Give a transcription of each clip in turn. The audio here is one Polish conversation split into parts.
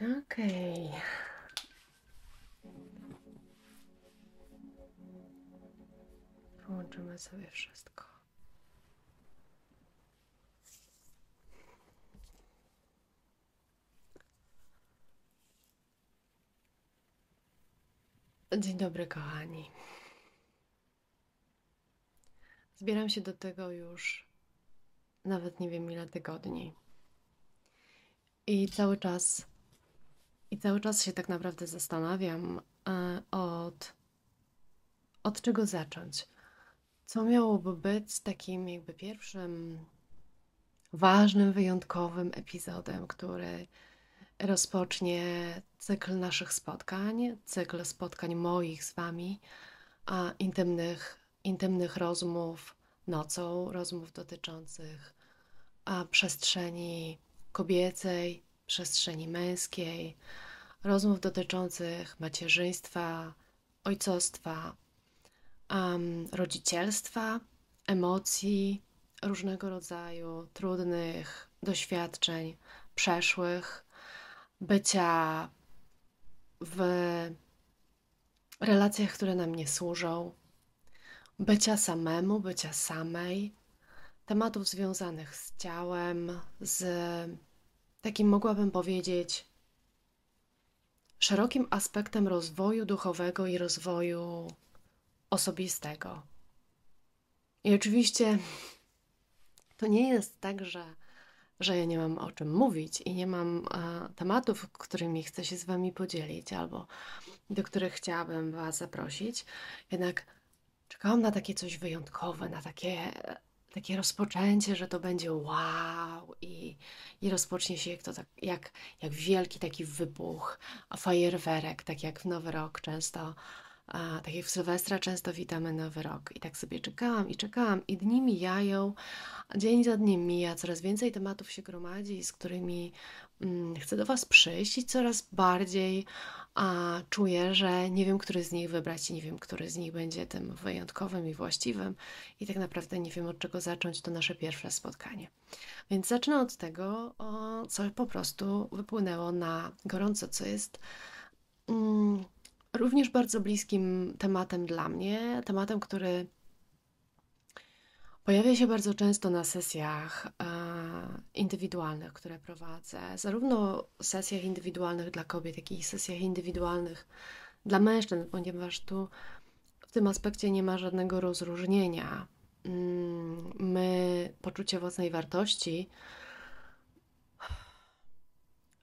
Okej. Okay. Połączymy sobie wszystko. Dzień dobry, kochani. Zbieram się do tego już nawet nie wiem ile tygodni. I cały czas i cały czas się tak naprawdę zastanawiam, e, od, od czego zacząć. Co miałoby być takim jakby pierwszym ważnym, wyjątkowym epizodem, który rozpocznie cykl naszych spotkań, cykl spotkań moich z Wami, a intymnych, intymnych rozmów nocą, rozmów dotyczących a przestrzeni kobiecej, przestrzeni męskiej, rozmów dotyczących macierzyństwa, ojcostwa, um, rodzicielstwa, emocji różnego rodzaju, trudnych doświadczeń przeszłych, bycia w relacjach, które nam nie służą, bycia samemu, bycia samej, tematów związanych z ciałem, z takim mogłabym powiedzieć szerokim aspektem rozwoju duchowego i rozwoju osobistego. I oczywiście to nie jest tak, że, że ja nie mam o czym mówić i nie mam a, tematów, którymi chcę się z Wami podzielić albo do których chciałabym Was zaprosić. Jednak czekałam na takie coś wyjątkowe, na takie takie rozpoczęcie, że to będzie wow i, i rozpocznie się jak, to tak, jak, jak wielki taki wybuch, fajerwerek, tak jak w Nowy Rok często, a, tak jak w Sylwestra często witamy Nowy Rok. I tak sobie czekałam i czekałam i dni mijają, dzień za dniem mija, coraz więcej tematów się gromadzi, z którymi Mm, chcę do Was przyjść i coraz bardziej a, czuję, że nie wiem, który z nich wybrać i nie wiem, który z nich będzie tym wyjątkowym i właściwym, i tak naprawdę nie wiem, od czego zacząć to nasze pierwsze spotkanie. Więc zacznę od tego, o, co po prostu wypłynęło na gorąco, co jest. Mm, również bardzo bliskim tematem dla mnie, tematem, który Pojawia się bardzo często na sesjach e, indywidualnych, które prowadzę, zarówno sesjach indywidualnych dla kobiet, jak i sesjach indywidualnych dla mężczyzn, ponieważ tu w tym aspekcie nie ma żadnego rozróżnienia. Mm, my poczucie własnej wartości,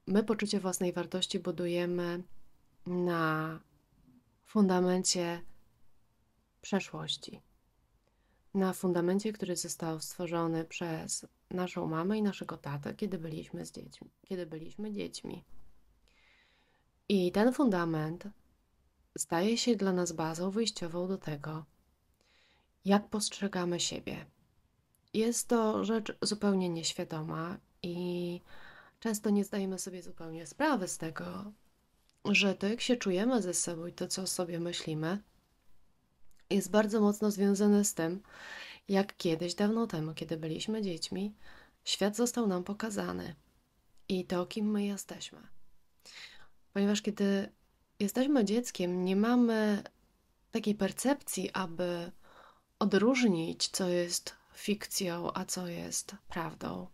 my poczucie własnej wartości budujemy na fundamencie przeszłości na fundamencie, który został stworzony przez naszą mamę i naszego tatę, kiedy byliśmy z dziećmi, kiedy byliśmy dziećmi. I ten fundament staje się dla nas bazą wyjściową do tego, jak postrzegamy siebie. Jest to rzecz zupełnie nieświadoma i często nie zdajemy sobie zupełnie sprawy z tego, że to, jak się czujemy ze sobą i to, co o sobie myślimy, jest bardzo mocno związane z tym, jak kiedyś dawno temu, kiedy byliśmy dziećmi, świat został nam pokazany i to, kim my jesteśmy. Ponieważ kiedy jesteśmy dzieckiem, nie mamy takiej percepcji, aby odróżnić, co jest fikcją, a co jest prawdą.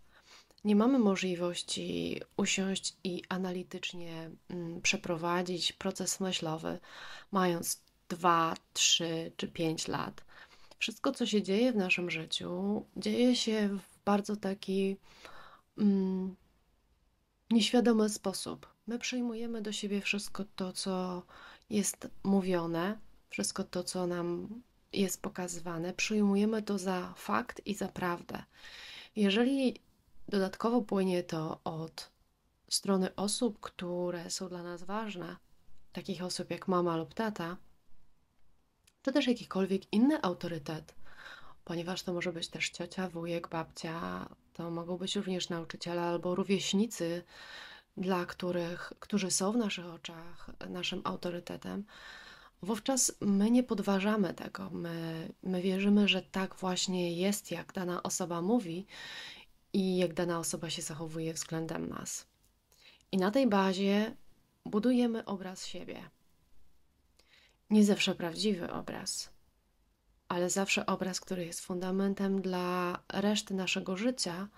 Nie mamy możliwości usiąść i analitycznie mm, przeprowadzić proces myślowy, mając dwa, trzy, czy pięć lat. Wszystko, co się dzieje w naszym życiu, dzieje się w bardzo taki mm, nieświadomy sposób. My przyjmujemy do siebie wszystko to, co jest mówione, wszystko to, co nam jest pokazywane, przyjmujemy to za fakt i za prawdę. Jeżeli dodatkowo płynie to od strony osób, które są dla nas ważne, takich osób jak mama lub tata, czy też jakikolwiek inny autorytet, ponieważ to może być też ciocia, wujek, babcia, to mogą być również nauczyciele albo rówieśnicy, dla których, którzy są w naszych oczach naszym autorytetem. Wówczas my nie podważamy tego, my, my wierzymy, że tak właśnie jest, jak dana osoba mówi i jak dana osoba się zachowuje względem nas. I na tej bazie budujemy obraz siebie nie zawsze prawdziwy obraz, ale zawsze obraz, który jest fundamentem dla reszty naszego życia,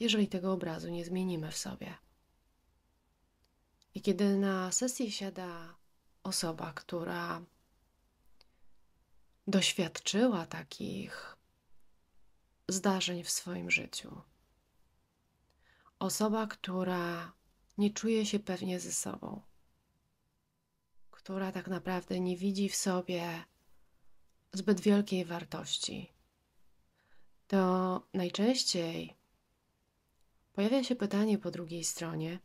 jeżeli tego obrazu nie zmienimy w sobie. I kiedy na sesji siada osoba, która doświadczyła takich zdarzeń w swoim życiu, osoba, która nie czuje się pewnie ze sobą, która tak naprawdę nie widzi w sobie zbyt wielkiej wartości, to najczęściej pojawia się pytanie po drugiej stronie,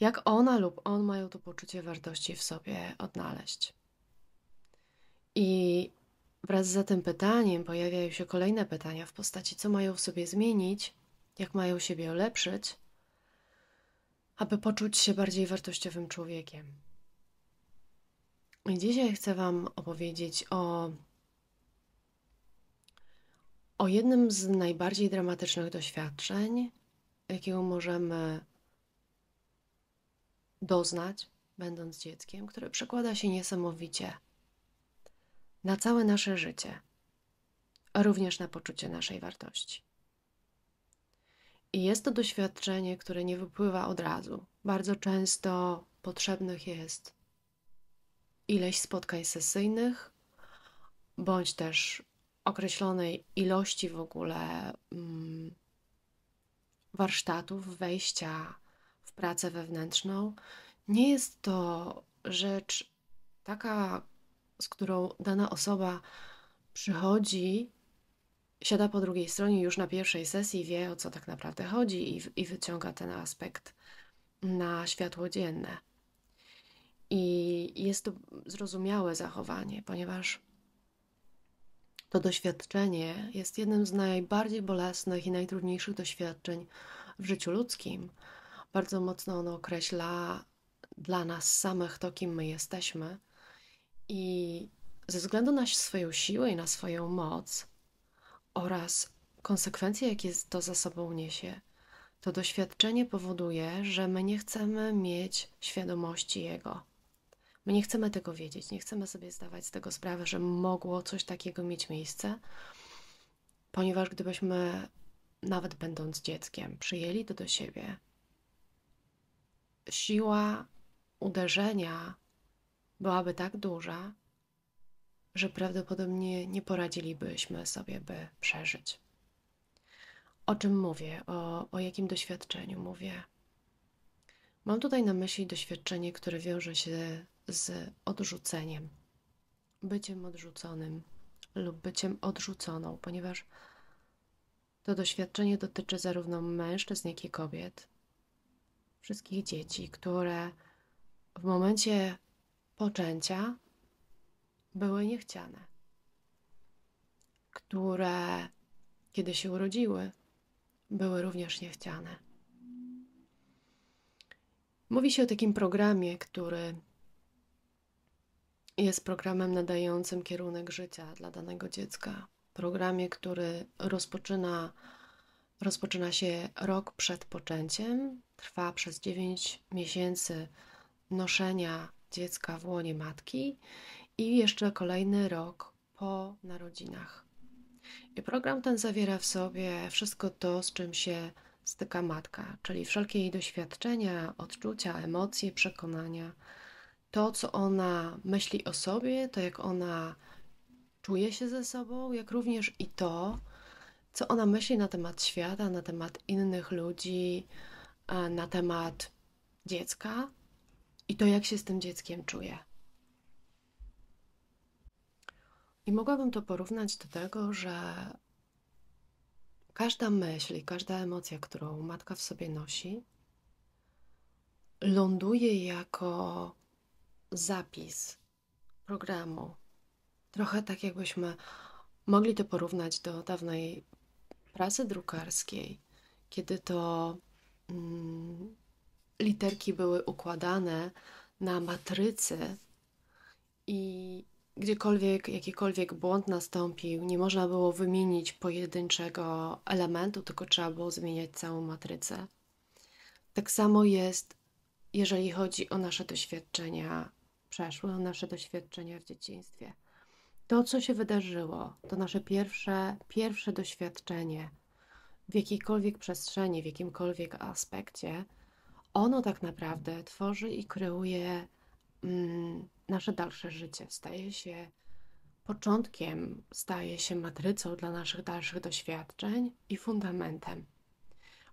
jak ona lub on mają to poczucie wartości w sobie odnaleźć. I wraz z tym pytaniem pojawiają się kolejne pytania w postaci, co mają w sobie zmienić, jak mają siebie ulepszyć, aby poczuć się bardziej wartościowym człowiekiem. I dzisiaj chcę Wam opowiedzieć o, o jednym z najbardziej dramatycznych doświadczeń, jakiego możemy doznać, będąc dzieckiem, które przekłada się niesamowicie na całe nasze życie, a również na poczucie naszej wartości. I jest to doświadczenie, które nie wypływa od razu. Bardzo często potrzebnych jest ileś spotkań sesyjnych, bądź też określonej ilości w ogóle mm, warsztatów, wejścia w pracę wewnętrzną. Nie jest to rzecz taka, z którą dana osoba przychodzi siada po drugiej stronie już na pierwszej sesji, wie o co tak naprawdę chodzi i, i wyciąga ten aspekt na światło dzienne. I jest to zrozumiałe zachowanie, ponieważ to doświadczenie jest jednym z najbardziej bolesnych i najtrudniejszych doświadczeń w życiu ludzkim. Bardzo mocno ono określa dla nas samych to, kim my jesteśmy. I ze względu na swoją siłę i na swoją moc, oraz konsekwencje, jakie to za sobą niesie. To doświadczenie powoduje, że my nie chcemy mieć świadomości jego. My nie chcemy tego wiedzieć, nie chcemy sobie zdawać z tego sprawy, że mogło coś takiego mieć miejsce, ponieważ gdybyśmy, nawet będąc dzieckiem, przyjęli to do siebie, siła uderzenia byłaby tak duża, że prawdopodobnie nie poradzilibyśmy sobie, by przeżyć. O czym mówię? O, o jakim doświadczeniu mówię? Mam tutaj na myśli doświadczenie, które wiąże się z odrzuceniem, byciem odrzuconym lub byciem odrzuconą, ponieważ to doświadczenie dotyczy zarówno mężczyzn, jak i kobiet, wszystkich dzieci, które w momencie poczęcia były niechciane, które, kiedy się urodziły, były również niechciane. Mówi się o takim programie, który jest programem nadającym kierunek życia dla danego dziecka. Programie, który rozpoczyna, rozpoczyna się rok przed poczęciem, trwa przez 9 miesięcy noszenia dziecka w łonie matki i jeszcze kolejny rok po narodzinach. I program ten zawiera w sobie wszystko to, z czym się styka matka, czyli wszelkie jej doświadczenia, odczucia, emocje, przekonania, to, co ona myśli o sobie, to jak ona czuje się ze sobą, jak również i to, co ona myśli na temat świata, na temat innych ludzi, na temat dziecka i to, jak się z tym dzieckiem czuje. I mogłabym to porównać do tego, że każda myśl i każda emocja, którą matka w sobie nosi, ląduje jako zapis programu. Trochę tak, jakbyśmy mogli to porównać do dawnej prasy drukarskiej, kiedy to mm, literki były układane na matrycy i gdziekolwiek jakikolwiek błąd nastąpił, nie można było wymienić pojedynczego elementu, tylko trzeba było zmieniać całą matrycę. Tak samo jest, jeżeli chodzi o nasze doświadczenia przeszłe, o nasze doświadczenia w dzieciństwie. To, co się wydarzyło, to nasze pierwsze, pierwsze doświadczenie w jakiejkolwiek przestrzeni, w jakimkolwiek aspekcie, ono tak naprawdę tworzy i kreuje Mm, nasze dalsze życie, staje się początkiem, staje się matrycą dla naszych dalszych doświadczeń i fundamentem.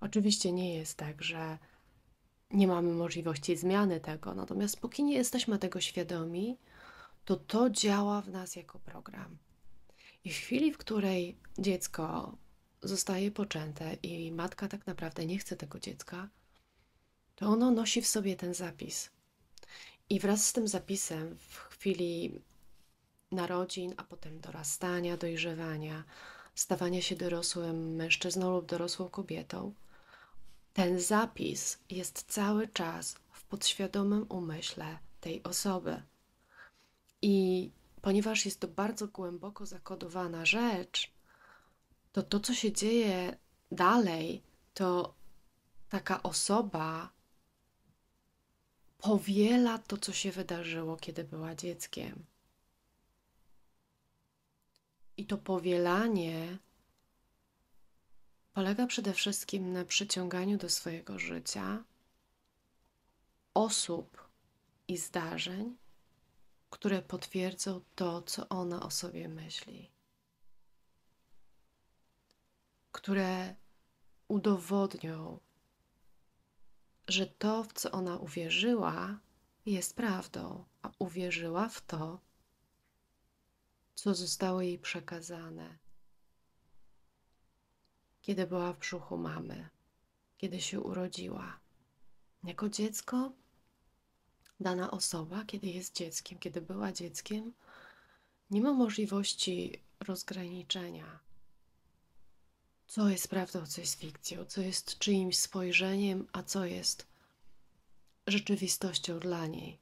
Oczywiście nie jest tak, że nie mamy możliwości zmiany tego, natomiast póki nie jesteśmy tego świadomi, to to działa w nas jako program. I w chwili, w której dziecko zostaje poczęte i matka tak naprawdę nie chce tego dziecka, to ono nosi w sobie ten zapis. I wraz z tym zapisem w chwili narodzin, a potem dorastania, dojrzewania, stawania się dorosłym mężczyzną lub dorosłą kobietą, ten zapis jest cały czas w podświadomym umyśle tej osoby. I ponieważ jest to bardzo głęboko zakodowana rzecz, to to, co się dzieje dalej, to taka osoba powiela to, co się wydarzyło, kiedy była dzieckiem. I to powielanie polega przede wszystkim na przyciąganiu do swojego życia osób i zdarzeń, które potwierdzą to, co ona o sobie myśli, które udowodnią, że to, w co ona uwierzyła, jest prawdą, a uwierzyła w to, co zostało jej przekazane, kiedy była w brzuchu mamy, kiedy się urodziła. Jako dziecko, dana osoba, kiedy jest dzieckiem, kiedy była dzieckiem, nie ma możliwości rozgraniczenia co jest prawdą, co jest fikcją, co jest czyimś spojrzeniem, a co jest rzeczywistością dla niej.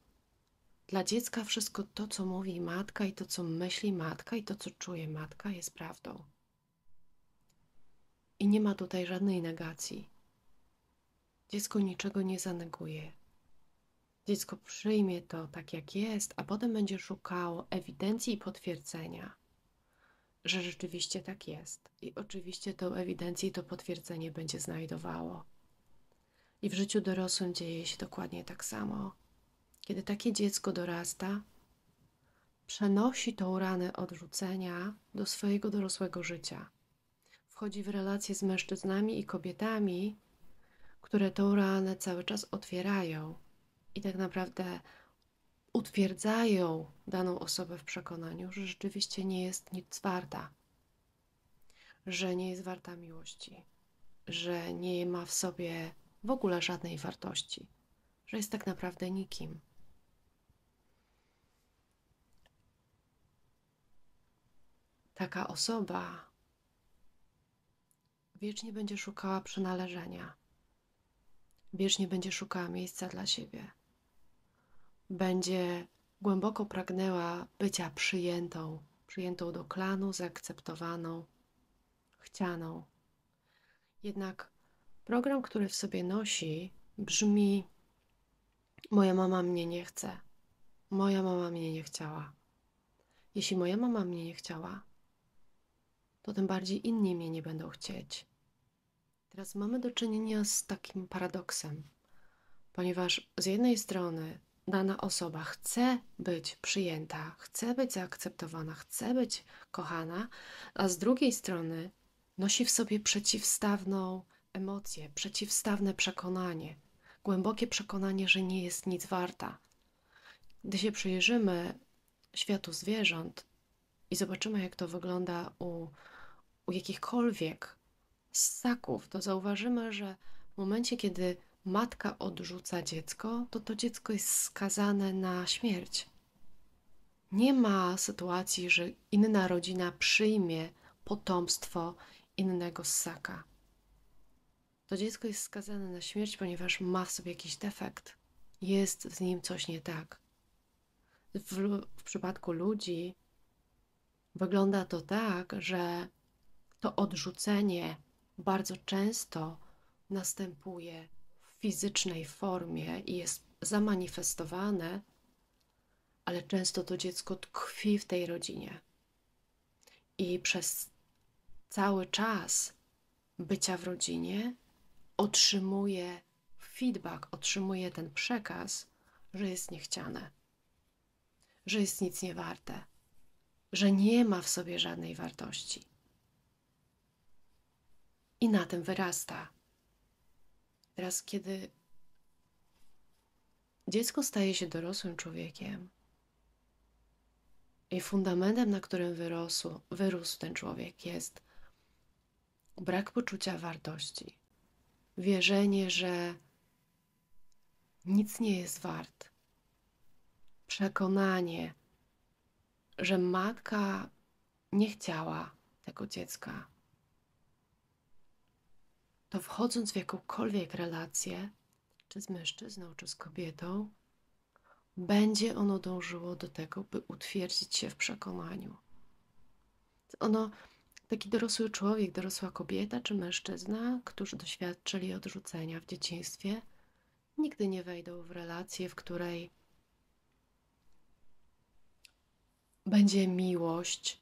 Dla dziecka wszystko to, co mówi matka i to, co myśli matka i to, co czuje matka, jest prawdą. I nie ma tutaj żadnej negacji. Dziecko niczego nie zaneguje. Dziecko przyjmie to tak, jak jest, a potem będzie szukało ewidencji i potwierdzenia że rzeczywiście tak jest. I oczywiście tą ewidencję i to potwierdzenie będzie znajdowało. I w życiu dorosłym dzieje się dokładnie tak samo. Kiedy takie dziecko dorasta, przenosi tą ranę odrzucenia do swojego dorosłego życia. Wchodzi w relacje z mężczyznami i kobietami, które tą ranę cały czas otwierają i tak naprawdę utwierdzają daną osobę w przekonaniu, że rzeczywiście nie jest nic warta, że nie jest warta miłości, że nie ma w sobie w ogóle żadnej wartości, że jest tak naprawdę nikim. Taka osoba wiecznie będzie szukała przynależenia, wiecznie będzie szukała miejsca dla siebie, będzie głęboko pragnęła bycia przyjętą, przyjętą do klanu, zaakceptowaną, chcianą. Jednak program, który w sobie nosi, brzmi: Moja mama mnie nie chce, moja mama mnie nie chciała. Jeśli moja mama mnie nie chciała, to tym bardziej inni mnie nie będą chcieć. Teraz mamy do czynienia z takim paradoksem, ponieważ z jednej strony dana osoba chce być przyjęta, chce być zaakceptowana, chce być kochana, a z drugiej strony nosi w sobie przeciwstawną emocję, przeciwstawne przekonanie, głębokie przekonanie, że nie jest nic warta. Gdy się przyjrzymy światu zwierząt i zobaczymy, jak to wygląda u, u jakichkolwiek ssaków, to zauważymy, że w momencie, kiedy matka odrzuca dziecko, to to dziecko jest skazane na śmierć. Nie ma sytuacji, że inna rodzina przyjmie potomstwo innego ssaka. To dziecko jest skazane na śmierć, ponieważ ma w sobie jakiś defekt. Jest z nim coś nie tak. W, w przypadku ludzi wygląda to tak, że to odrzucenie bardzo często następuje fizycznej formie i jest zamanifestowane, ale często to dziecko tkwi w tej rodzinie. I przez cały czas bycia w rodzinie otrzymuje feedback, otrzymuje ten przekaz, że jest niechciane, że jest nic nie że nie ma w sobie żadnej wartości. I na tym wyrasta Teraz, kiedy dziecko staje się dorosłym człowiekiem i fundamentem, na którym wyrosł, wyrósł ten człowiek, jest brak poczucia wartości, wierzenie, że nic nie jest wart, przekonanie, że matka nie chciała tego dziecka, to wchodząc w jakąkolwiek relację, czy z mężczyzną, czy z kobietą, będzie ono dążyło do tego, by utwierdzić się w przekonaniu. Ono, taki dorosły człowiek, dorosła kobieta czy mężczyzna, którzy doświadczyli odrzucenia w dzieciństwie, nigdy nie wejdą w relację, w której będzie miłość,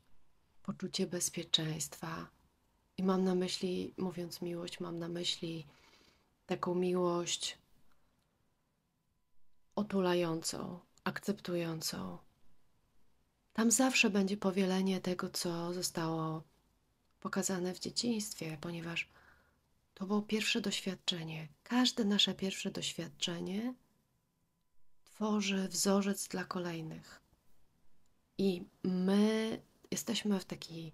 poczucie bezpieczeństwa, i mam na myśli, mówiąc miłość, mam na myśli taką miłość otulającą, akceptującą. Tam zawsze będzie powielenie tego, co zostało pokazane w dzieciństwie, ponieważ to było pierwsze doświadczenie. Każde nasze pierwsze doświadczenie tworzy wzorzec dla kolejnych. I my jesteśmy w takiej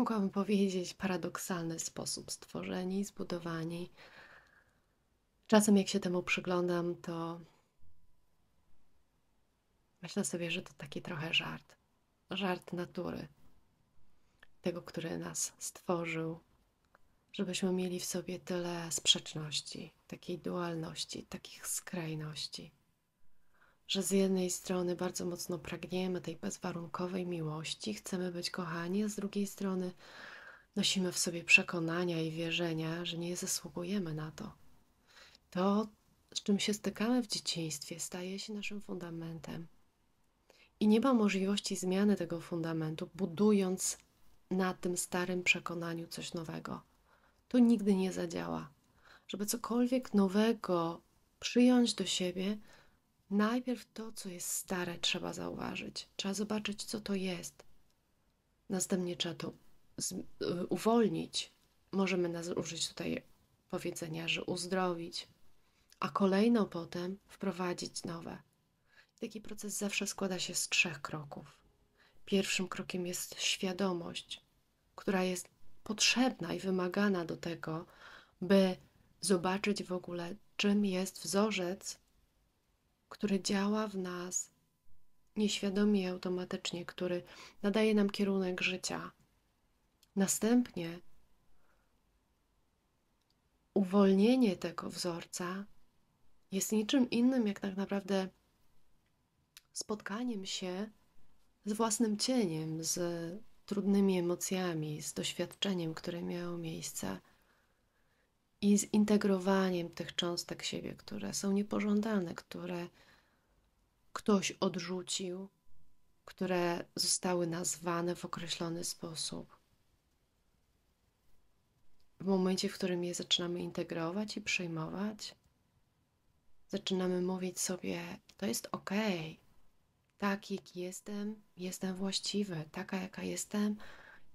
mogłabym powiedzieć, paradoksalny sposób stworzeni, zbudowani. Czasem, jak się temu przyglądam, to myślę sobie, że to taki trochę żart. Żart natury, tego, który nas stworzył, żebyśmy mieli w sobie tyle sprzeczności, takiej dualności, takich skrajności że z jednej strony bardzo mocno pragniemy tej bezwarunkowej miłości, chcemy być kochani, a z drugiej strony nosimy w sobie przekonania i wierzenia, że nie zasługujemy na to. To, z czym się stykamy w dzieciństwie, staje się naszym fundamentem. I nie ma możliwości zmiany tego fundamentu, budując na tym starym przekonaniu coś nowego. To nigdy nie zadziała. Żeby cokolwiek nowego przyjąć do siebie, Najpierw to, co jest stare, trzeba zauważyć. Trzeba zobaczyć, co to jest. Następnie trzeba to y, uwolnić. Możemy użyć tutaj powiedzenia, że uzdrowić, a kolejno potem wprowadzić nowe. Taki proces zawsze składa się z trzech kroków. Pierwszym krokiem jest świadomość, która jest potrzebna i wymagana do tego, by zobaczyć w ogóle, czym jest wzorzec który działa w nas nieświadomie i automatycznie, który nadaje nam kierunek życia. Następnie uwolnienie tego wzorca jest niczym innym, jak tak naprawdę spotkaniem się z własnym cieniem, z trudnymi emocjami, z doświadczeniem, które miało miejsce i zintegrowaniem tych cząstek siebie, które są niepożądane, które ktoś odrzucił, które zostały nazwane w określony sposób. W momencie, w którym je zaczynamy integrować i przyjmować, zaczynamy mówić sobie: To jest ok, tak jak jestem, jestem właściwy, taka jaka jestem,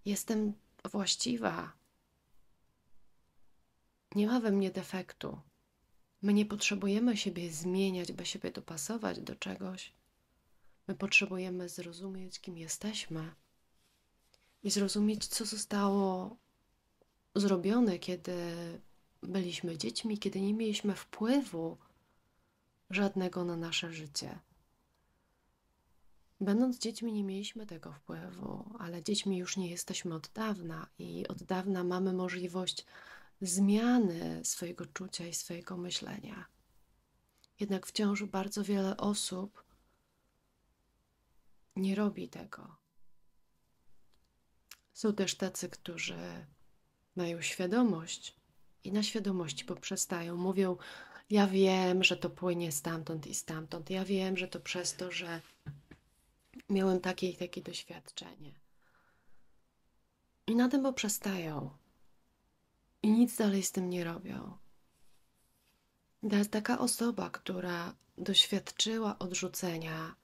jestem właściwa, nie ma we mnie defektu. My nie potrzebujemy siebie zmieniać, by siebie dopasować do czegoś. My potrzebujemy zrozumieć, kim jesteśmy i zrozumieć, co zostało zrobione, kiedy byliśmy dziećmi, kiedy nie mieliśmy wpływu żadnego na nasze życie. Będąc dziećmi, nie mieliśmy tego wpływu, ale dziećmi już nie jesteśmy od dawna i od dawna mamy możliwość zmiany swojego czucia i swojego myślenia. Jednak wciąż bardzo wiele osób nie robi tego. Są też tacy, którzy mają świadomość i na świadomości poprzestają. Mówią: Ja wiem, że to płynie stamtąd i stamtąd. Ja wiem, że to przez to, że miałem takie i takie doświadczenie. I na tym poprzestają i nic dalej z tym nie robią. taka osoba, która doświadczyła odrzucenia,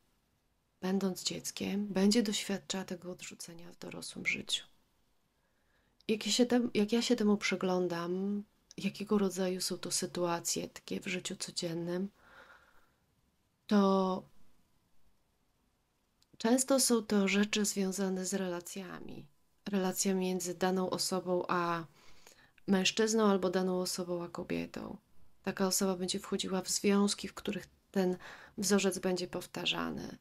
będąc dzieckiem, będzie doświadczała tego odrzucenia w dorosłym życiu. Jak ja się, tem, jak ja się temu przyglądam, jakiego rodzaju są to sytuacje takie w życiu codziennym, to często są to rzeczy związane z relacjami. Relacja między daną osobą a mężczyzną albo daną osobą a kobietą. Taka osoba będzie wchodziła w związki, w których ten wzorzec będzie powtarzany.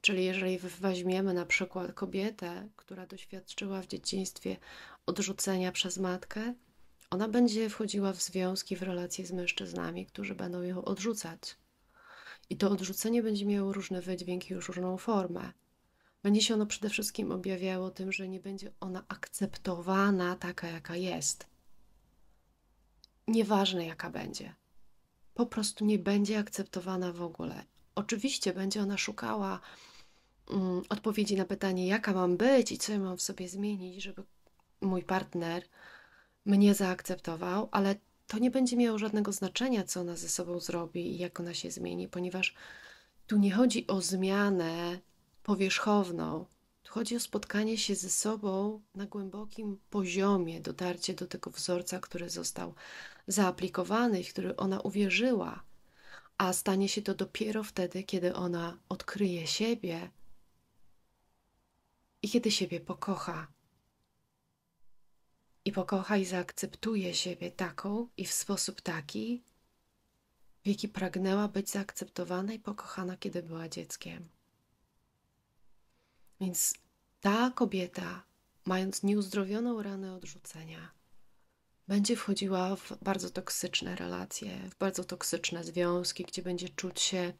Czyli jeżeli weźmiemy na przykład kobietę, która doświadczyła w dzieciństwie odrzucenia przez matkę, ona będzie wchodziła w związki, w relacje z mężczyznami, którzy będą ją odrzucać. I to odrzucenie będzie miało różne wydźwięki, już różną formę. Będzie no się ono przede wszystkim objawiało tym, że nie będzie ona akceptowana taka, jaka jest. Nieważne, jaka będzie. Po prostu nie będzie akceptowana w ogóle. Oczywiście będzie ona szukała mm, odpowiedzi na pytanie, jaka mam być i co ja mam w sobie zmienić, żeby mój partner mnie zaakceptował, ale to nie będzie miało żadnego znaczenia, co ona ze sobą zrobi i jak ona się zmieni, ponieważ tu nie chodzi o zmianę powierzchowną. Tu chodzi o spotkanie się ze sobą na głębokim poziomie, dotarcie do tego wzorca, który został zaaplikowany i w który ona uwierzyła. A stanie się to dopiero wtedy, kiedy ona odkryje siebie i kiedy siebie pokocha. I pokocha i zaakceptuje siebie taką i w sposób taki, w jaki pragnęła być zaakceptowana i pokochana, kiedy była dzieckiem. Więc ta kobieta, mając nieuzdrowioną ranę odrzucenia, będzie wchodziła w bardzo toksyczne relacje, w bardzo toksyczne związki, gdzie będzie czuć się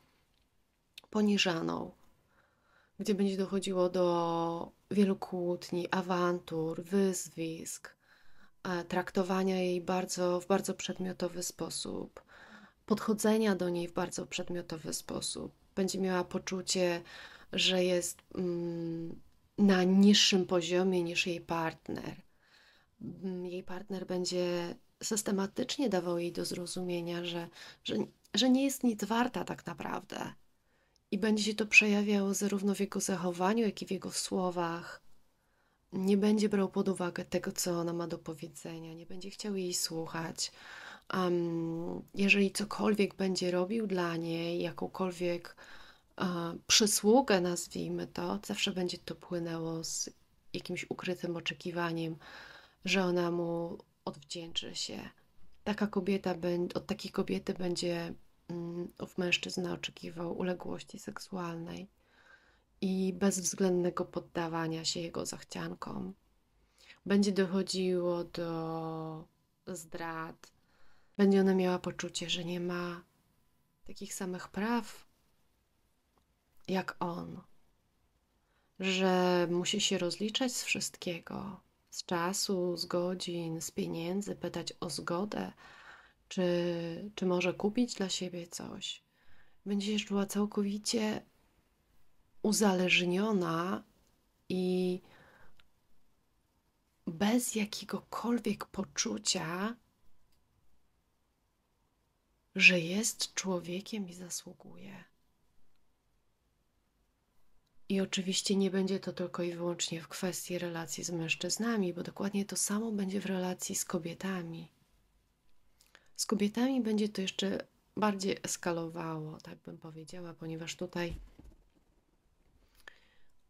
poniżaną, gdzie będzie dochodziło do wielu kłótni, awantur, wyzwisk, e, traktowania jej bardzo, w bardzo przedmiotowy sposób, podchodzenia do niej w bardzo przedmiotowy sposób. Będzie miała poczucie, że jest mm, na niższym poziomie niż jej partner. Mm, jej partner będzie systematycznie dawał jej do zrozumienia, że, że, że nie jest nic warta tak naprawdę. I będzie się to przejawiało zarówno w jego zachowaniu, jak i w jego słowach. Nie będzie brał pod uwagę tego, co ona ma do powiedzenia, nie będzie chciał jej słuchać. Um, jeżeli cokolwiek będzie robił dla niej, jakąkolwiek przysługę, nazwijmy to, zawsze będzie to płynęło z jakimś ukrytym oczekiwaniem, że ona mu odwdzięczy się. Taka kobieta, od takiej kobiety będzie mm, ów mężczyzna oczekiwał uległości seksualnej i bezwzględnego poddawania się jego zachciankom. Będzie dochodziło do zdrad, będzie ona miała poczucie, że nie ma takich samych praw jak on, że musi się rozliczać z wszystkiego, z czasu, z godzin, z pieniędzy, pytać o zgodę, czy, czy może kupić dla siebie coś. Będziesz była całkowicie uzależniona i bez jakiegokolwiek poczucia, że jest człowiekiem i zasługuje. I oczywiście nie będzie to tylko i wyłącznie w kwestii relacji z mężczyznami, bo dokładnie to samo będzie w relacji z kobietami. Z kobietami będzie to jeszcze bardziej eskalowało, tak bym powiedziała, ponieważ tutaj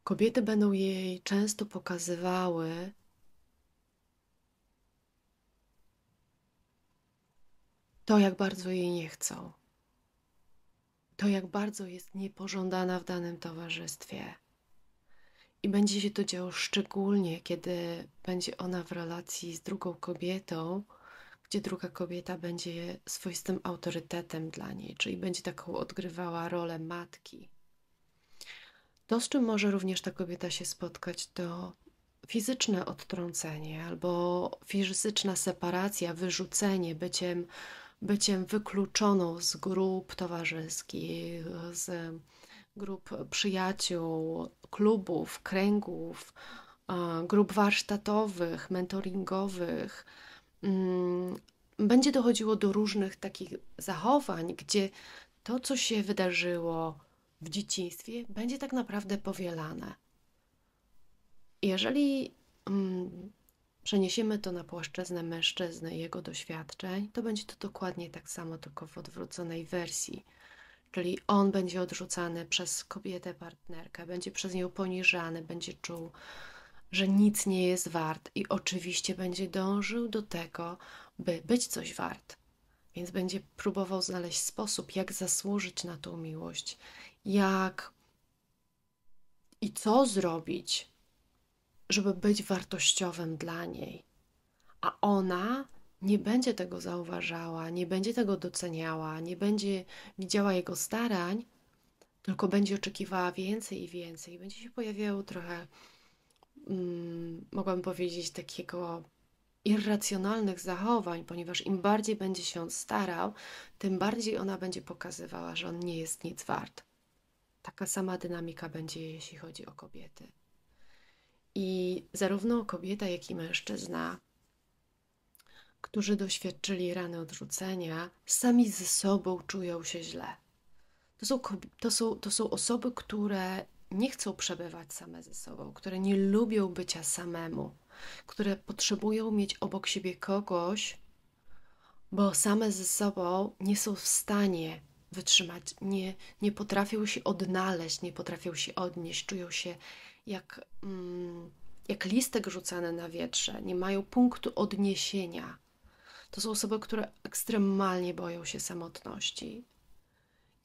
kobiety będą jej często pokazywały to, jak bardzo jej nie chcą to jak bardzo jest niepożądana w danym towarzystwie. I będzie się to działo szczególnie, kiedy będzie ona w relacji z drugą kobietą, gdzie druga kobieta będzie swoistym autorytetem dla niej, czyli będzie taką odgrywała rolę matki. To, z czym może również ta kobieta się spotkać, to fizyczne odtrącenie albo fizyczna separacja, wyrzucenie, byciem byciem wykluczoną z grup towarzyskich, z grup przyjaciół, klubów, kręgów, grup warsztatowych, mentoringowych. Mm, będzie dochodziło do różnych takich zachowań, gdzie to, co się wydarzyło w dzieciństwie, będzie tak naprawdę powielane. Jeżeli mm, przeniesiemy to na płaszczyznę mężczyzny i jego doświadczeń, to będzie to dokładnie tak samo, tylko w odwróconej wersji. Czyli on będzie odrzucany przez kobietę partnerkę, będzie przez nią poniżany, będzie czuł, że nic nie jest wart i oczywiście będzie dążył do tego, by być coś wart. Więc będzie próbował znaleźć sposób, jak zasłużyć na tą miłość, jak i co zrobić, żeby być wartościowym dla niej. A ona nie będzie tego zauważała, nie będzie tego doceniała, nie będzie widziała jego starań, tylko będzie oczekiwała więcej i więcej. Będzie się pojawiało trochę, mm, mogłabym powiedzieć, takiego irracjonalnych zachowań, ponieważ im bardziej będzie się on starał, tym bardziej ona będzie pokazywała, że on nie jest nic wart. Taka sama dynamika będzie, jeśli chodzi o kobiety. I zarówno kobieta, jak i mężczyzna, którzy doświadczyli rany odrzucenia, sami ze sobą czują się źle. To są, to są, to są osoby, które nie chcą przebywać same ze sobą, które nie lubią bycia samemu, które potrzebują mieć obok siebie kogoś, bo same ze sobą nie są w stanie wytrzymać, nie, nie potrafią się odnaleźć, nie potrafią się odnieść, czują się jak, mm, jak listek rzucany na wietrze, nie mają punktu odniesienia. To są osoby, które ekstremalnie boją się samotności.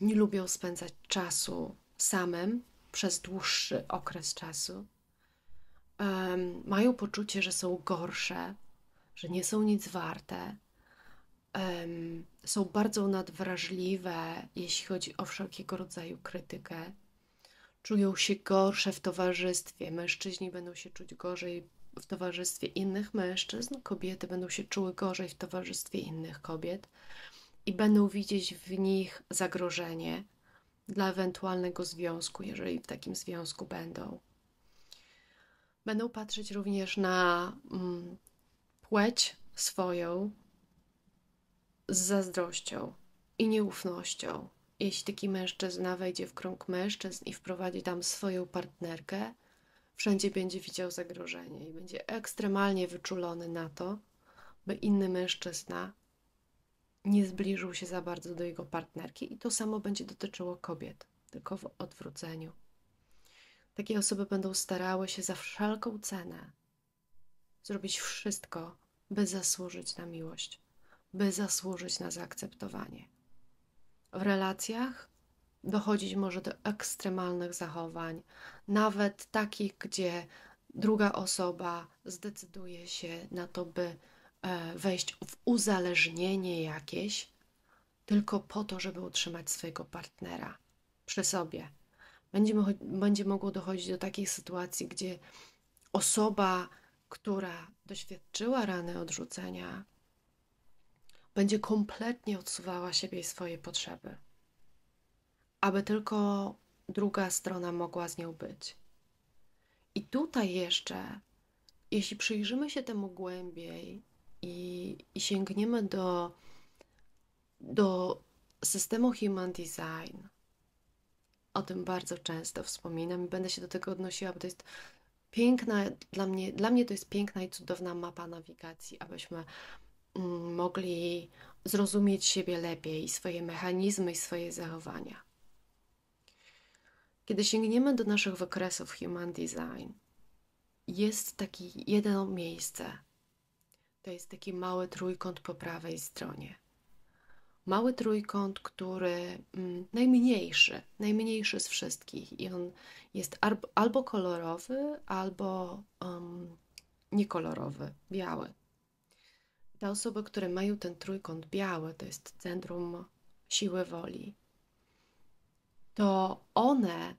Nie lubią spędzać czasu samym przez dłuższy okres czasu. Um, mają poczucie, że są gorsze, że nie są nic warte. Um, są bardzo nadwrażliwe, jeśli chodzi o wszelkiego rodzaju krytykę czują się gorsze w towarzystwie. Mężczyźni będą się czuć gorzej w towarzystwie innych mężczyzn, kobiety będą się czuły gorzej w towarzystwie innych kobiet i będą widzieć w nich zagrożenie dla ewentualnego związku, jeżeli w takim związku będą. Będą patrzeć również na mm, płeć swoją z zazdrością i nieufnością. Jeśli taki mężczyzna wejdzie w krąg mężczyzn i wprowadzi tam swoją partnerkę, wszędzie będzie widział zagrożenie i będzie ekstremalnie wyczulony na to, by inny mężczyzna nie zbliżył się za bardzo do jego partnerki, i to samo będzie dotyczyło kobiet, tylko w odwróceniu. Takie osoby będą starały się za wszelką cenę zrobić wszystko, by zasłużyć na miłość, by zasłużyć na zaakceptowanie w relacjach dochodzić może do ekstremalnych zachowań, nawet takich, gdzie druga osoba zdecyduje się na to, by e, wejść w uzależnienie jakieś, tylko po to, żeby utrzymać swojego partnera przy sobie. Będzie, będzie mogło dochodzić do takich sytuacji, gdzie osoba, która doświadczyła rany odrzucenia, będzie kompletnie odsuwała siebie i swoje potrzeby, aby tylko druga strona mogła z nią być. I tutaj jeszcze, jeśli przyjrzymy się temu głębiej i, i sięgniemy do, do systemu Human Design, o tym bardzo często wspominam i będę się do tego odnosiła, bo to jest piękna, dla mnie, dla mnie to jest piękna i cudowna mapa nawigacji, abyśmy mogli zrozumieć siebie lepiej, swoje mechanizmy i swoje zachowania. Kiedy sięgniemy do naszych wykresów Human Design, jest taki jedno miejsce. To jest taki mały trójkąt po prawej stronie. Mały trójkąt, który mm, najmniejszy, najmniejszy z wszystkich, i on jest albo kolorowy, albo um, niekolorowy, biały. Te osoby, które mają ten trójkąt biały, to jest centrum siły woli, to one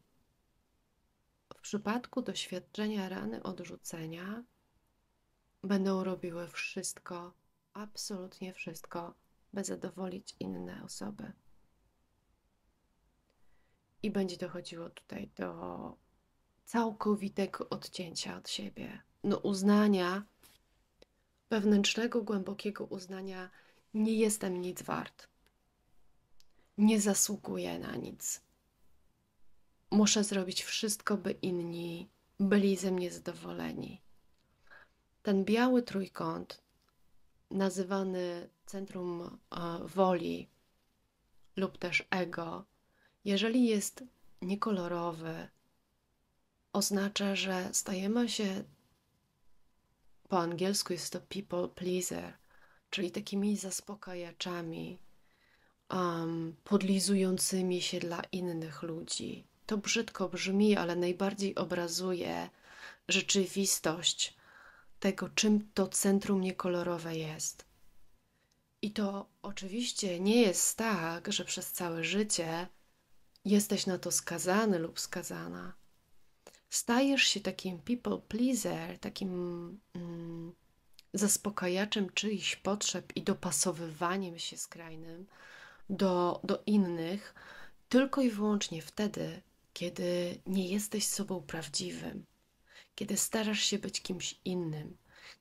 w przypadku doświadczenia rany odrzucenia będą robiły wszystko, absolutnie wszystko, by zadowolić inne osoby. I będzie dochodziło tutaj do całkowitego odcięcia od siebie, do no, uznania, wewnętrznego, głębokiego uznania: Nie jestem nic wart, nie zasługuję na nic. Muszę zrobić wszystko, by inni byli ze mnie zadowoleni. Ten biały trójkąt, nazywany centrum e, woli lub też ego, jeżeli jest niekolorowy, oznacza, że stajemy się po angielsku jest to people pleaser, czyli takimi zaspokajaczami, um, podlizującymi się dla innych ludzi. To brzydko brzmi, ale najbardziej obrazuje rzeczywistość tego, czym to centrum niekolorowe jest. I to oczywiście nie jest tak, że przez całe życie jesteś na to skazany lub skazana stajesz się takim people pleaser, takim mm, zaspokajaczem czyichś potrzeb i dopasowywaniem się skrajnym do, do innych tylko i wyłącznie wtedy, kiedy nie jesteś sobą prawdziwym, kiedy starasz się być kimś innym,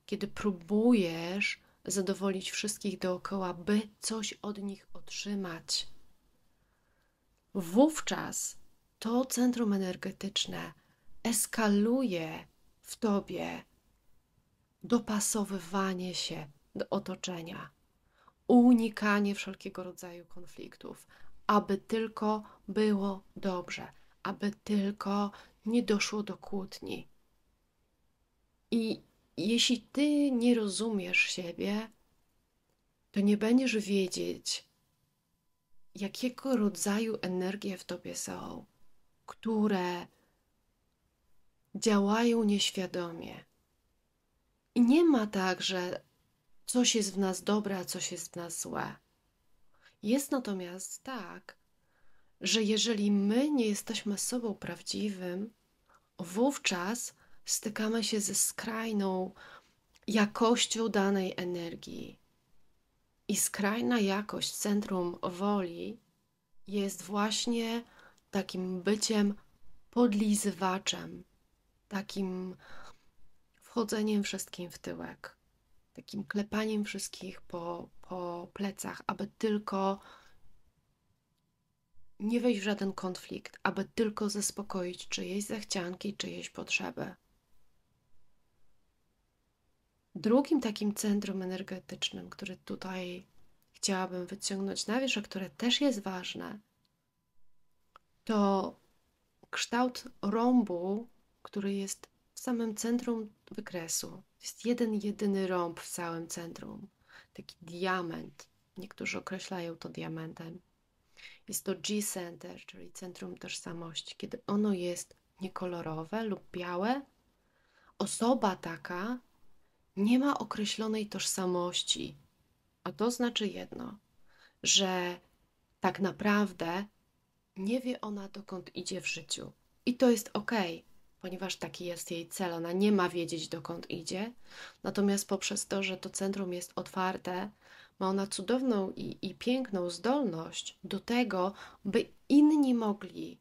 kiedy próbujesz zadowolić wszystkich dookoła, by coś od nich otrzymać. Wówczas to centrum energetyczne eskaluje w tobie dopasowywanie się do otoczenia, unikanie wszelkiego rodzaju konfliktów, aby tylko było dobrze, aby tylko nie doszło do kłótni. I jeśli ty nie rozumiesz siebie, to nie będziesz wiedzieć, jakiego rodzaju energie w tobie są, które działają nieświadomie. I nie ma tak, że coś jest w nas dobre, a coś jest w nas złe. Jest natomiast tak, że jeżeli my nie jesteśmy sobą prawdziwym, wówczas stykamy się ze skrajną jakością danej energii. I skrajna jakość centrum woli jest właśnie takim byciem podlizywaczem, takim wchodzeniem wszystkim w tyłek, takim klepaniem wszystkich po, po plecach, aby tylko nie wejść w żaden konflikt, aby tylko zaspokoić czyjeś zachcianki, czyjeś potrzeby. Drugim takim centrum energetycznym, który tutaj chciałabym wyciągnąć na wierzch, które też jest ważne, to kształt rąbu który jest w samym centrum wykresu. Jest jeden, jedyny rąb w całym centrum. Taki diament. Niektórzy określają to diamentem. Jest to G-center, czyli centrum tożsamości. Kiedy ono jest niekolorowe lub białe, osoba taka nie ma określonej tożsamości. A to znaczy jedno, że tak naprawdę nie wie ona dokąd idzie w życiu. I to jest ok, ponieważ taki jest jej cel. Ona nie ma wiedzieć, dokąd idzie. Natomiast poprzez to, że to centrum jest otwarte, ma ona cudowną i, i piękną zdolność do tego, by inni mogli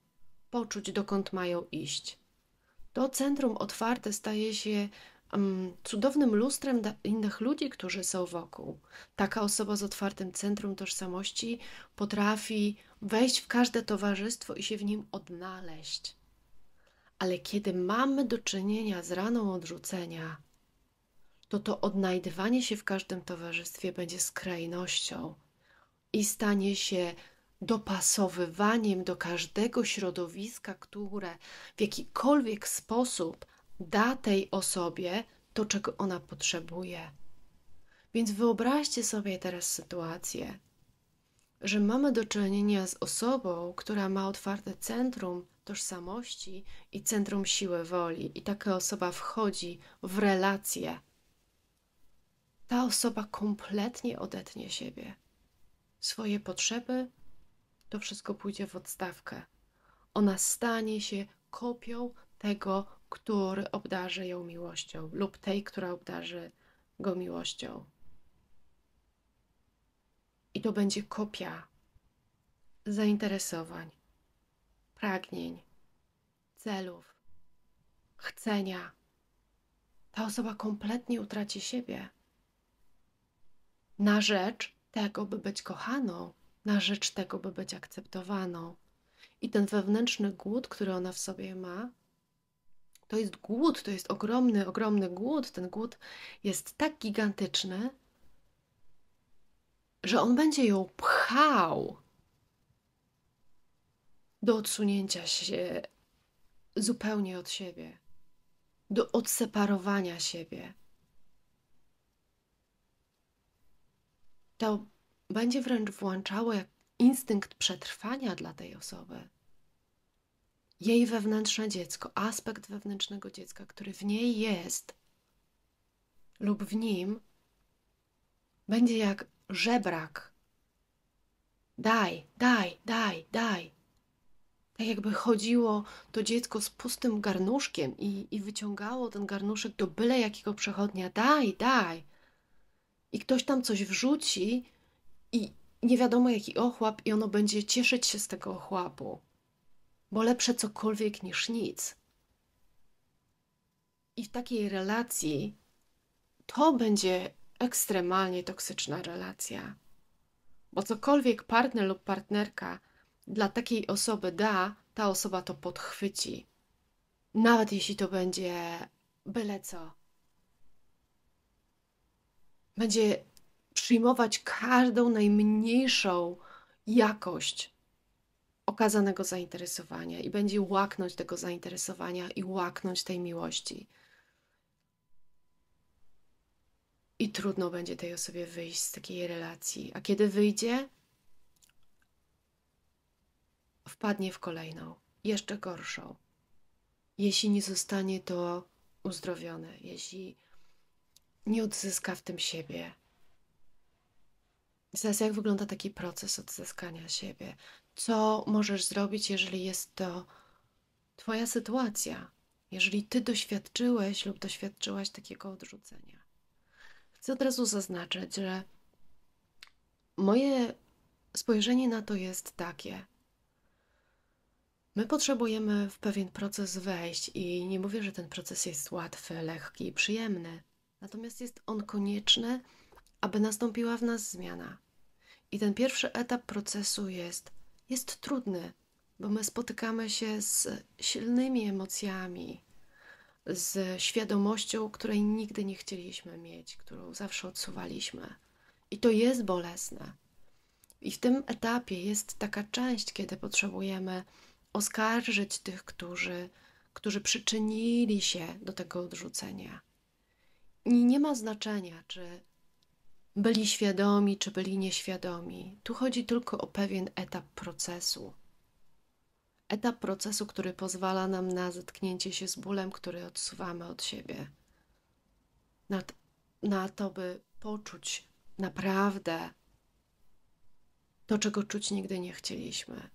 poczuć, dokąd mają iść. To centrum otwarte staje się um, cudownym lustrem dla innych ludzi, którzy są wokół. Taka osoba z otwartym centrum tożsamości potrafi wejść w każde towarzystwo i się w nim odnaleźć ale kiedy mamy do czynienia z raną odrzucenia, to to odnajdywanie się w każdym towarzystwie będzie skrajnością i stanie się dopasowywaniem do każdego środowiska, które w jakikolwiek sposób da tej osobie to, czego ona potrzebuje. Więc wyobraźcie sobie teraz sytuację, że mamy do czynienia z osobą, która ma otwarte centrum tożsamości i centrum siły woli, i taka osoba wchodzi w relacje, ta osoba kompletnie odetnie siebie. Swoje potrzeby, to wszystko pójdzie w odstawkę. Ona stanie się kopią tego, który obdarzy ją miłością, lub tej, która obdarzy go miłością. I to będzie kopia zainteresowań, pragnień, celów, chcenia, ta osoba kompletnie utraci siebie na rzecz tego, by być kochaną, na rzecz tego, by być akceptowaną. I ten wewnętrzny głód, który ona w sobie ma, to jest głód, to jest ogromny, ogromny głód. Ten głód jest tak gigantyczny, że on będzie ją pchał do odsunięcia się zupełnie od siebie, do odseparowania siebie. To będzie wręcz włączało jak instynkt przetrwania dla tej osoby. Jej wewnętrzne dziecko, aspekt wewnętrznego dziecka, który w niej jest lub w nim, będzie jak żebrak. Daj, daj, daj, daj, tak jakby chodziło to dziecko z pustym garnuszkiem i, i wyciągało ten garnuszek do byle jakiego przechodnia, daj, daj. I ktoś tam coś wrzuci i nie wiadomo jaki ochłap i ono będzie cieszyć się z tego ochłapu, bo lepsze cokolwiek niż nic. I w takiej relacji to będzie ekstremalnie toksyczna relacja, bo cokolwiek partner lub partnerka dla takiej osoby da, ta osoba to podchwyci. Nawet jeśli to będzie byle co. Będzie przyjmować każdą najmniejszą jakość okazanego zainteresowania i będzie łaknąć tego zainteresowania i łaknąć tej miłości. I trudno będzie tej osobie wyjść z takiej relacji. A kiedy wyjdzie, wpadnie w kolejną, jeszcze gorszą. Jeśli nie zostanie to uzdrowione, jeśli nie odzyska w tym siebie. Zaraz, jak wygląda taki proces odzyskania siebie? Co możesz zrobić, jeżeli jest to Twoja sytuacja, jeżeli Ty doświadczyłeś lub doświadczyłaś takiego odrzucenia? Chcę od razu zaznaczyć, że moje spojrzenie na to jest takie, My potrzebujemy w pewien proces wejść i nie mówię, że ten proces jest łatwy, lekki i przyjemny, natomiast jest on konieczny, aby nastąpiła w nas zmiana. I ten pierwszy etap procesu jest, jest trudny, bo my spotykamy się z silnymi emocjami, z świadomością, której nigdy nie chcieliśmy mieć, którą zawsze odsuwaliśmy. I to jest bolesne. I w tym etapie jest taka część, kiedy potrzebujemy oskarżyć tych, którzy, którzy przyczynili się do tego odrzucenia. I nie ma znaczenia, czy byli świadomi, czy byli nieświadomi. Tu chodzi tylko o pewien etap procesu. Etap procesu, który pozwala nam na zetknięcie się z bólem, który odsuwamy od siebie. Na, na to, by poczuć naprawdę to, czego czuć nigdy nie chcieliśmy.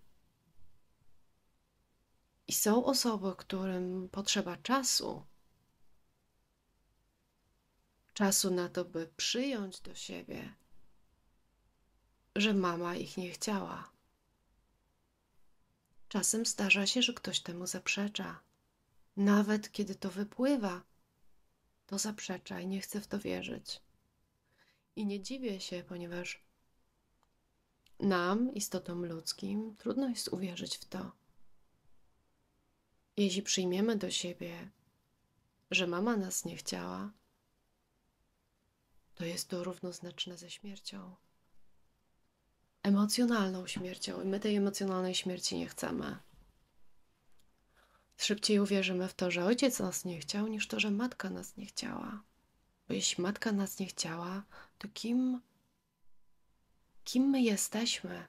I są osoby, którym potrzeba czasu. Czasu na to, by przyjąć do siebie, że mama ich nie chciała. Czasem zdarza się, że ktoś temu zaprzecza. Nawet kiedy to wypływa, to zaprzecza i nie chce w to wierzyć. I nie dziwię się, ponieważ nam, istotom ludzkim, trudno jest uwierzyć w to jeśli przyjmiemy do siebie, że mama nas nie chciała, to jest to równoznaczne ze śmiercią. Emocjonalną śmiercią, i my tej emocjonalnej śmierci nie chcemy. Szybciej uwierzymy w to, że ojciec nas nie chciał, niż to, że matka nas nie chciała. Bo jeśli matka nas nie chciała, to kim, kim my jesteśmy?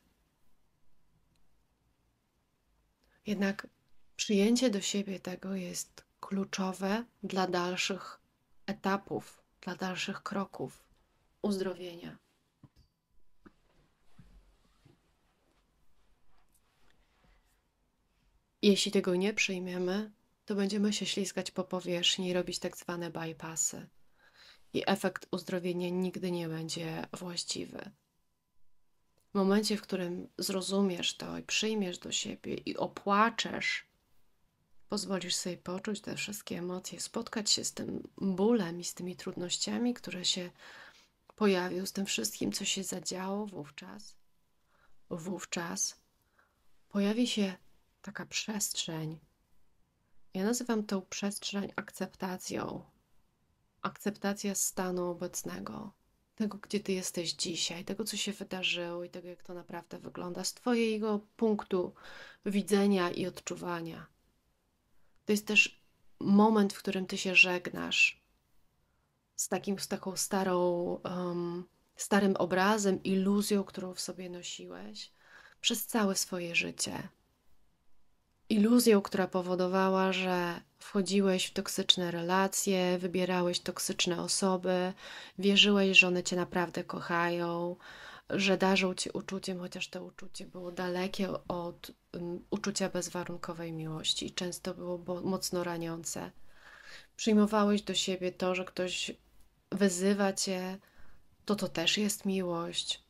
Jednak Przyjęcie do siebie tego jest kluczowe dla dalszych etapów, dla dalszych kroków uzdrowienia. Jeśli tego nie przyjmiemy, to będziemy się ślizgać po powierzchni i robić tak zwane bypassy. I efekt uzdrowienia nigdy nie będzie właściwy. W momencie, w którym zrozumiesz to i przyjmiesz do siebie i opłaczesz pozwolisz sobie poczuć te wszystkie emocje, spotkać się z tym bólem i z tymi trudnościami, które się pojawił, z tym wszystkim, co się zadziało wówczas, wówczas pojawi się taka przestrzeń. Ja nazywam tą przestrzeń akceptacją. Akceptacja stanu obecnego, tego, gdzie ty jesteś dzisiaj, tego, co się wydarzyło i tego, jak to naprawdę wygląda z twojego punktu widzenia i odczuwania. To jest też moment, w którym ty się żegnasz z, takim, z taką starą, um, starym obrazem, iluzją, którą w sobie nosiłeś przez całe swoje życie. Iluzją, która powodowała, że wchodziłeś w toksyczne relacje, wybierałeś toksyczne osoby, wierzyłeś, że one cię naprawdę kochają, że darzył ci uczuciem, chociaż to uczucie było dalekie od um, uczucia bezwarunkowej miłości i często było mocno raniące. Przyjmowałeś do siebie to, że ktoś wyzywa cię, to to też jest miłość.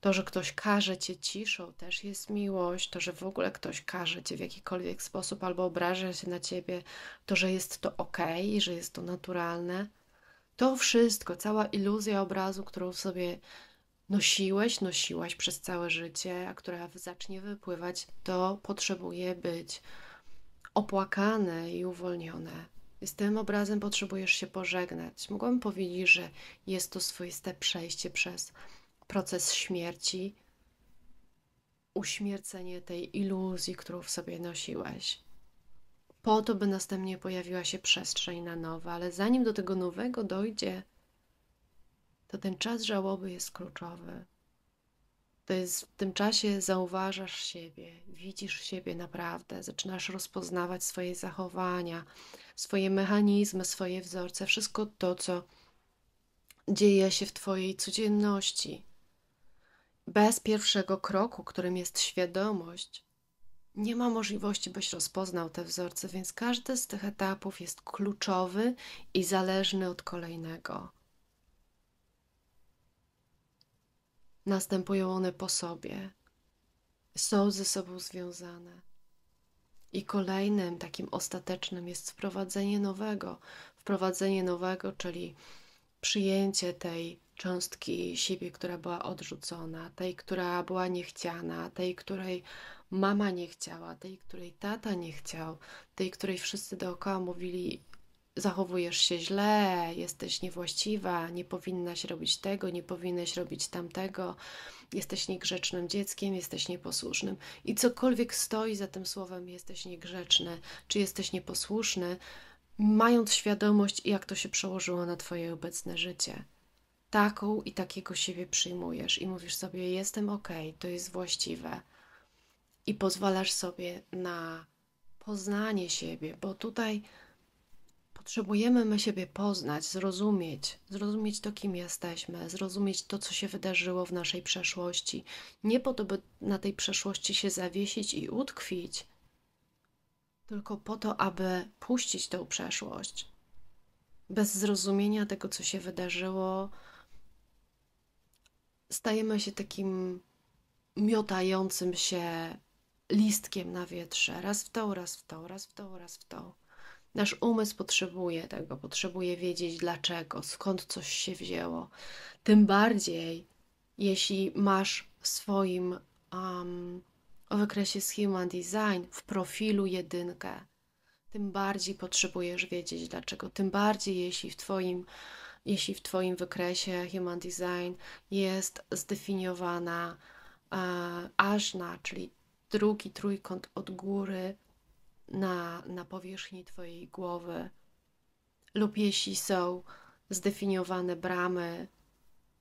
To, że ktoś każe cię ciszą, też jest miłość. To, że w ogóle ktoś każe cię w jakikolwiek sposób albo obraża się na ciebie, to, że jest to ok, że jest to naturalne. To wszystko, cała iluzja obrazu, którą sobie nosiłeś, nosiłaś przez całe życie, a która zacznie wypływać, to potrzebuje być opłakane i uwolnione. Z tym obrazem potrzebujesz się pożegnać. Mogłabym powiedzieć, że jest to swoiste przejście przez proces śmierci, uśmiercenie tej iluzji, którą w sobie nosiłeś. Po to, by następnie pojawiła się przestrzeń na nowe, ale zanim do tego nowego dojdzie, to ten czas żałoby jest kluczowy. To jest w tym czasie zauważasz siebie, widzisz siebie naprawdę, zaczynasz rozpoznawać swoje zachowania, swoje mechanizmy, swoje wzorce, wszystko to, co dzieje się w Twojej codzienności. Bez pierwszego kroku, którym jest świadomość, nie ma możliwości, byś rozpoznał te wzorce, więc każdy z tych etapów jest kluczowy i zależny od kolejnego. następują one po sobie, są ze sobą związane. I kolejnym takim ostatecznym jest wprowadzenie nowego. Wprowadzenie nowego, czyli przyjęcie tej cząstki siebie, która była odrzucona, tej, która była niechciana, tej, której mama nie chciała, tej, której tata nie chciał, tej, której wszyscy dookoła mówili, zachowujesz się źle, jesteś niewłaściwa, nie powinnaś robić tego, nie powinnaś robić tamtego, jesteś niegrzecznym dzieckiem, jesteś nieposłusznym. I cokolwiek stoi za tym słowem, jesteś niegrzeczny, czy jesteś nieposłuszny, mając świadomość, jak to się przełożyło na Twoje obecne życie. Taką i takiego siebie przyjmujesz i mówisz sobie: Jestem ok, to jest właściwe. I pozwalasz sobie na poznanie siebie, bo tutaj Potrzebujemy my siebie poznać, zrozumieć, zrozumieć to, kim jesteśmy, zrozumieć to, co się wydarzyło w naszej przeszłości, nie po to, by na tej przeszłości się zawiesić i utkwić, tylko po to, aby puścić tę przeszłość. Bez zrozumienia tego, co się wydarzyło, stajemy się takim miotającym się listkiem na wietrze, raz w to, raz w to, raz w to, raz w to. Nasz umysł potrzebuje tego, potrzebuje wiedzieć dlaczego, skąd coś się wzięło. Tym bardziej, jeśli masz w swoim um, wykresie z Human Design w profilu jedynkę, tym bardziej potrzebujesz wiedzieć dlaczego. Tym bardziej, jeśli w Twoim, jeśli w twoim wykresie Human Design jest zdefiniowana e, ażna, czyli drugi trójkąt od góry na, na powierzchni Twojej głowy, lub jeśli są zdefiniowane bramy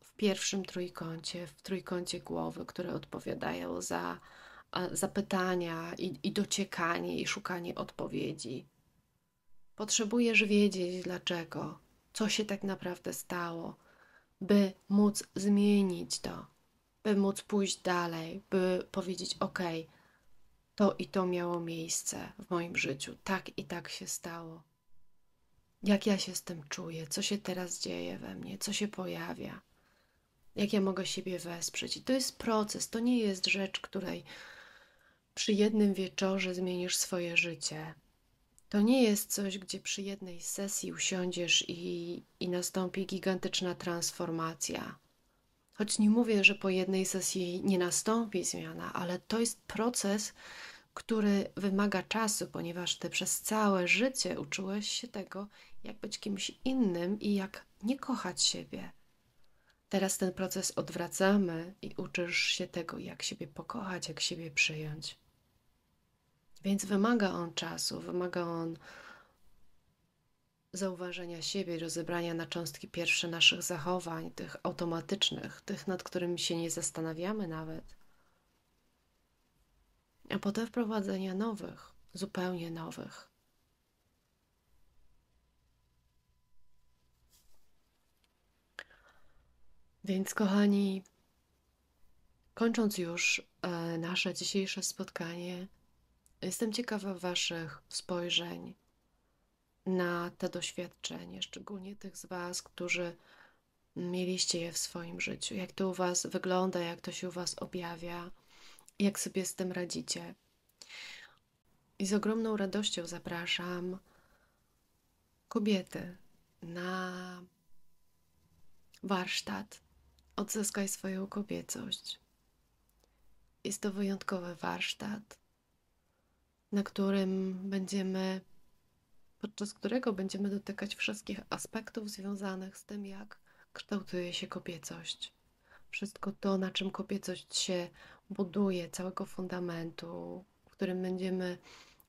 w pierwszym trójkącie, w trójkącie głowy, które odpowiadają za zapytania i, i dociekanie i szukanie odpowiedzi. Potrzebujesz wiedzieć dlaczego, co się tak naprawdę stało, by móc zmienić to, by móc pójść dalej, by powiedzieć: OK, to i to miało miejsce w moim życiu, tak i tak się stało. Jak ja się z tym czuję, co się teraz dzieje we mnie, co się pojawia, jak ja mogę siebie wesprzeć. I to jest proces, to nie jest rzecz, której przy jednym wieczorze zmienisz swoje życie. To nie jest coś, gdzie przy jednej sesji usiądziesz i, i nastąpi gigantyczna transformacja. Choć nie mówię, że po jednej sesji nie nastąpi zmiana, ale to jest proces, który wymaga czasu, ponieważ ty przez całe życie uczyłeś się tego, jak być kimś innym i jak nie kochać siebie. Teraz ten proces odwracamy i uczysz się tego, jak siebie pokochać, jak siebie przyjąć. Więc wymaga on czasu, wymaga on zauważenia siebie, rozebrania na cząstki pierwsze naszych zachowań, tych automatycznych, tych, nad którymi się nie zastanawiamy nawet, a potem wprowadzenia nowych, zupełnie nowych. Więc, kochani, kończąc już e, nasze dzisiejsze spotkanie, jestem ciekawa Waszych spojrzeń na te doświadczenie, szczególnie tych z Was, którzy mieliście je w swoim życiu. Jak to u Was wygląda, jak to się u Was objawia, jak sobie z tym radzicie. I z ogromną radością zapraszam kobiety na warsztat Odzyskaj swoją kobiecość. Jest to wyjątkowy warsztat, na którym będziemy podczas którego będziemy dotykać wszystkich aspektów związanych z tym, jak kształtuje się kobiecość. Wszystko to, na czym kobiecość się buduje, całego fundamentu, w którym będziemy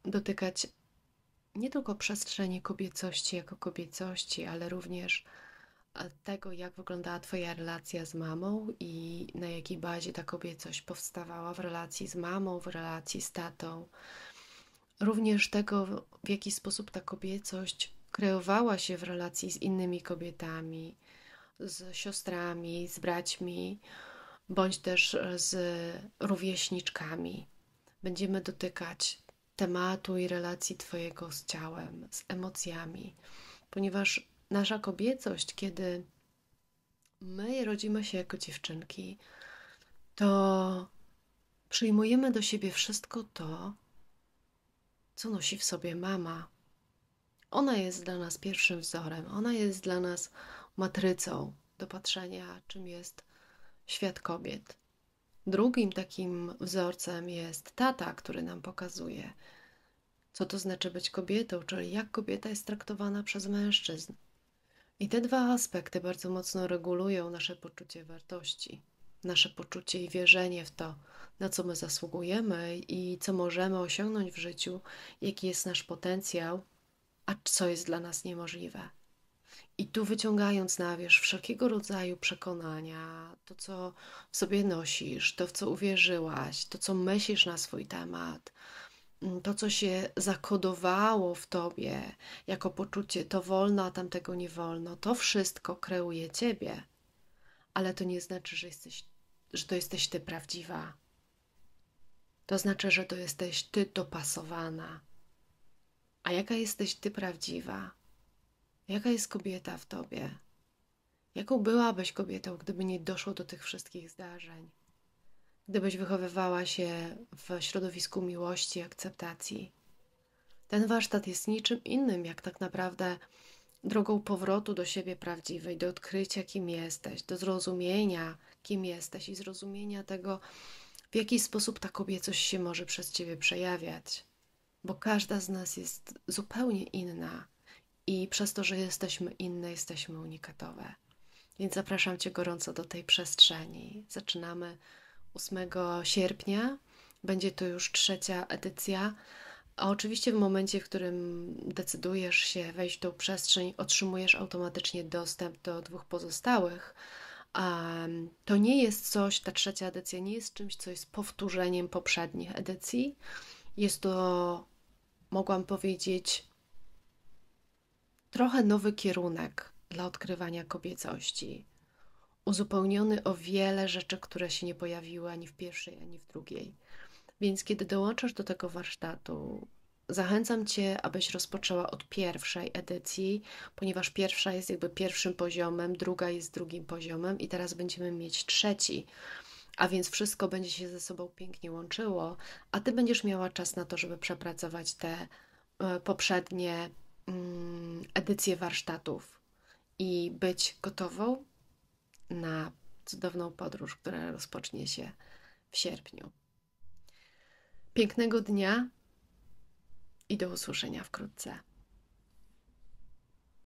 dotykać nie tylko przestrzeni kobiecości jako kobiecości, ale również e, tego, jak wyglądała Twoja relacja z mamą i na jakiej bazie ta kobiecość powstawała w relacji z mamą, w relacji z tatą, również tego, w jaki sposób ta kobiecość kreowała się w relacji z innymi kobietami, z siostrami, z braćmi, bądź też e, z rówieśniczkami. Będziemy dotykać tematu i relacji Twojego z ciałem, z emocjami, ponieważ nasza kobiecość, kiedy my rodzimy się jako dziewczynki, to przyjmujemy do siebie wszystko to, co nosi w sobie mama. Ona jest dla nas pierwszym wzorem, ona jest dla nas matrycą do patrzenia, czym jest świat kobiet. Drugim takim wzorcem jest tata, który nam pokazuje, co to znaczy być kobietą, czyli jak kobieta jest traktowana przez mężczyzn. I te dwa aspekty bardzo mocno regulują nasze poczucie wartości nasze poczucie i wierzenie w to, na co my zasługujemy i co możemy osiągnąć w życiu, jaki jest nasz potencjał, a co jest dla nas niemożliwe. I tu wyciągając na wierzch wszelkiego rodzaju przekonania, to co w sobie nosisz, to w co uwierzyłaś, to co myślisz na swój temat, mm, to co się zakodowało w tobie jako poczucie to wolno, a tamtego nie wolno, to wszystko kreuje ciebie ale to nie znaczy, że, jesteś, że to jesteś ty prawdziwa. To znaczy, że to jesteś ty dopasowana. A jaka jesteś ty prawdziwa? Jaka jest kobieta w tobie? Jaką byłabyś kobietą, gdyby nie doszło do tych wszystkich zdarzeń? Gdybyś wychowywała się w środowisku miłości, akceptacji? Ten warsztat jest niczym innym, jak tak naprawdę drogą powrotu do siebie prawdziwej, do odkrycia, kim jesteś, do zrozumienia, kim jesteś i zrozumienia tego, w jaki sposób ta kobiecość się może przez ciebie przejawiać. Bo każda z nas jest zupełnie inna i przez to, że jesteśmy inne, jesteśmy unikatowe. Więc zapraszam Cię gorąco do tej przestrzeni. Zaczynamy 8 sierpnia. Będzie to już trzecia edycja a oczywiście w momencie, w którym decydujesz się wejść w tą przestrzeń, otrzymujesz automatycznie dostęp do dwóch pozostałych. Um, to nie jest coś, ta trzecia edycja nie jest czymś, co jest powtórzeniem poprzednich edycji. Jest to, mogłam powiedzieć, trochę nowy kierunek dla odkrywania kobiecości. Uzupełniony o wiele rzeczy, które się nie pojawiły ani w pierwszej, ani w drugiej. Więc kiedy dołączasz do tego warsztatu, zachęcam Cię, abyś rozpoczęła od pierwszej edycji, ponieważ pierwsza jest jakby pierwszym poziomem, druga jest drugim poziomem, i teraz będziemy mieć trzeci. A więc wszystko będzie się ze sobą pięknie łączyło, a Ty będziesz miała czas na to, żeby przepracować te e, poprzednie mm, edycje warsztatów i być gotową na cudowną podróż, która rozpocznie się w sierpniu. Pięknego dnia i do usłyszenia wkrótce.